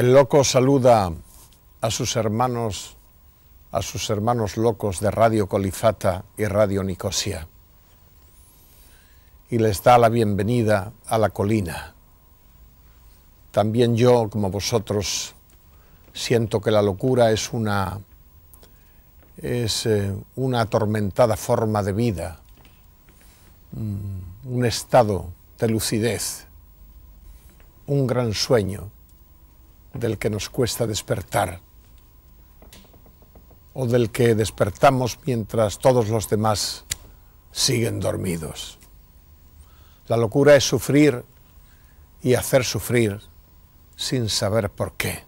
El loco saluda a sus hermanos, a sus hermanos locos de Radio Colifata y Radio Nicosia, y les da la bienvenida a la colina. También yo, como vosotros, siento que la locura es una es eh, una atormentada forma de vida, mm, un estado de lucidez, un gran sueño del que nos cuesta despertar o del que despertamos mientras todos los demás siguen dormidos. La locura es sufrir y hacer sufrir sin saber por qué.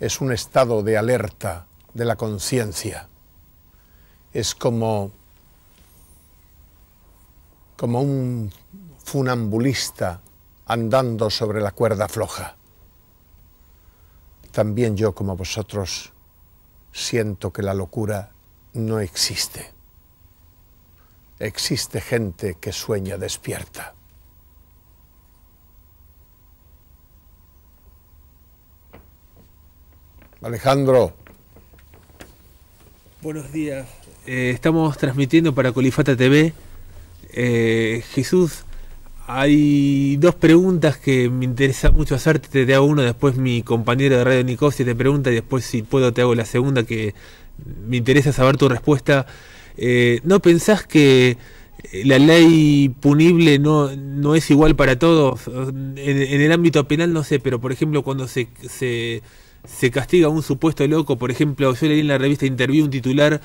Es un estado de alerta de la conciencia. Es como, como un funambulista andando sobre la cuerda floja también yo como vosotros siento que la locura no existe. Existe gente que sueña despierta. Alejandro. Buenos días. Eh, estamos transmitiendo para Colifata TV. Eh, Jesús, hay dos preguntas que me interesa mucho hacerte. Te hago una, después mi compañero de Radio Nicosia te pregunta y después si puedo te hago la segunda que me interesa saber tu respuesta. Eh, ¿No pensás que eh, la ley punible no, es igual para todos? En, el ámbito penal no sé, pero por ejemplo cuando se, se, castiga a un supuesto loco, por ejemplo, yo leí en la revista Interview un titular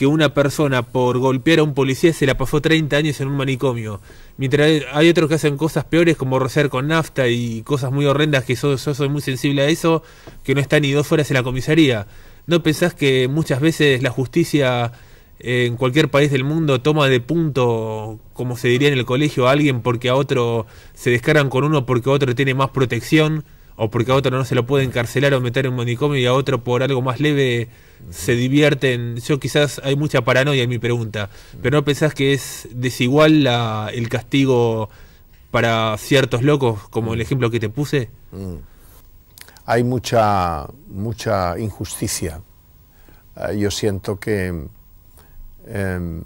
que una persona por golpear a un policía se la pasó 30 años en un manicomio. Mientras hay otros que hacen cosas peores como rocer con nafta y cosas muy horrendas que yo, soy muy sensible a eso, que no están ni dos horas en la comisaría. ¿No pensás que muchas veces la justicia eh, en cualquier país del mundo toma de punto, como se diría en el colegio, a alguien porque a otro se descargan con uno porque otro tiene más protección o porque a otro no se lo puede encarcelar o meter en un manicomio y a otro por algo más leve se divierten. Yo quizás hay mucha paranoia en mi pregunta, pero ¿no pensás que es desigual el castigo para ciertos locos, como el ejemplo que te puse? Mm. Hay mucha, mucha injusticia. Ah, yo siento que, em,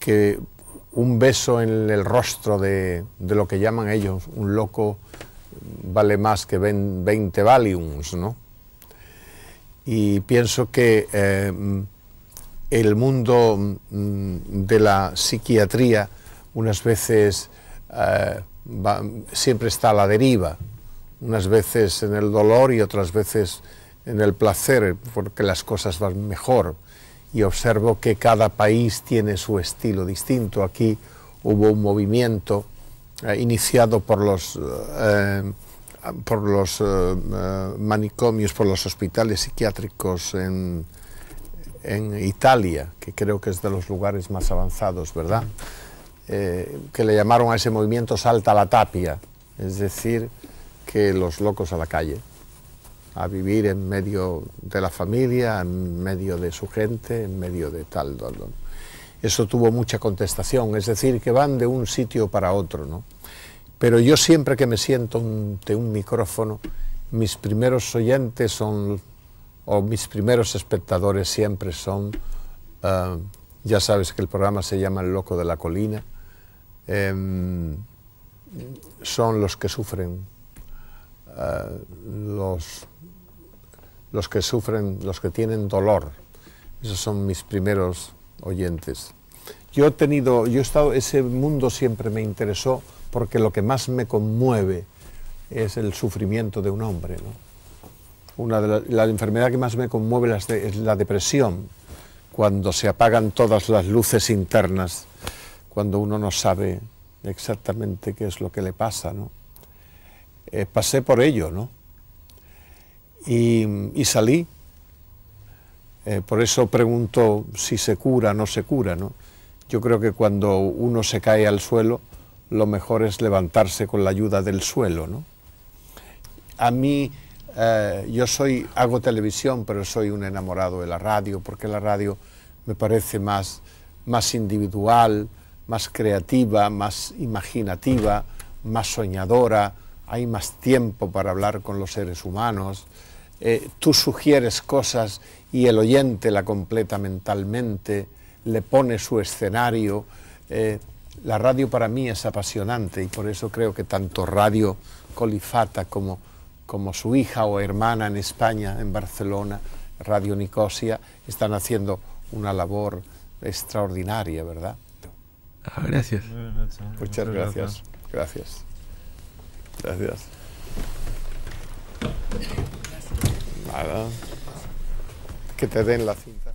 que un beso en el rostro de, de, lo que llaman ellos un loco vale más que 20 Valiums, ¿no? y pienso que eh, el mundo mm, de la psiquiatría unas veces eh, siempre está a la deriva, unas veces en el dolor y otras veces en el placer, porque las cosas van mejor. Y observo que cada país tiene su estilo distinto. Aquí hubo un movimiento eh, iniciado por los por los eh, eh, manicomios, por los hospitales psiquiátricos en, Italia, que creo que es de los lugares más avanzados, ¿verdad? Eh, que le llamaron a ese movimiento Salta la Tapia, es decir, que los locos a la calle, a vivir en medio de la familia, en medio de su gente, en medio de tal. Eso tuvo mucha contestación, es decir, que van de un sitio para otro, ¿no? Pero yo siempre que me siento ante un micrófono, mis primeros oyentes son, o mis primeros espectadores siempre son, ah, ya sabes que el programa se llama El Loco de la Colina, em, son los que sufren, ah, los, los que sufren, los que tienen dolor. Esos son mis primeros oyentes. Yo he tenido, yo he estado, ese mundo siempre me interesó porque lo que más me conmueve es el sufrimiento de un hombre. Una de la, enfermedad que más me conmueve es la depresión, cuando se apagan todas las luces internas, cuando uno no sabe exactamente qué es lo que le pasa. Eh, pasé por ello ¿no? y, salí. Eh, por eso pregunto si se cura, o no se cura. ¿no? Yo creo que cuando uno se cae al suelo, lo mejor es levantarse con la ayuda del suelo. ¿no? A mí, eh, yo soy, hago televisión, pero soy un enamorado de la radio, porque la radio me parece más, más individual, más creativa, más imaginativa, más soñadora, hay más tiempo para hablar con los seres humanos, eh, tú sugieres cosas y el oyente la completa mentalmente, le pone su escenario, eh, la radio para mí es apasionante y por eso creo que tanto Radio Colifata como, como su hija o hermana en España, en Barcelona, Radio Nicosia, están haciendo una labor extraordinaria, ¿verdad? Ah, gracias. Muchas gracias. Gracias. Gracias. Que te den la cinta.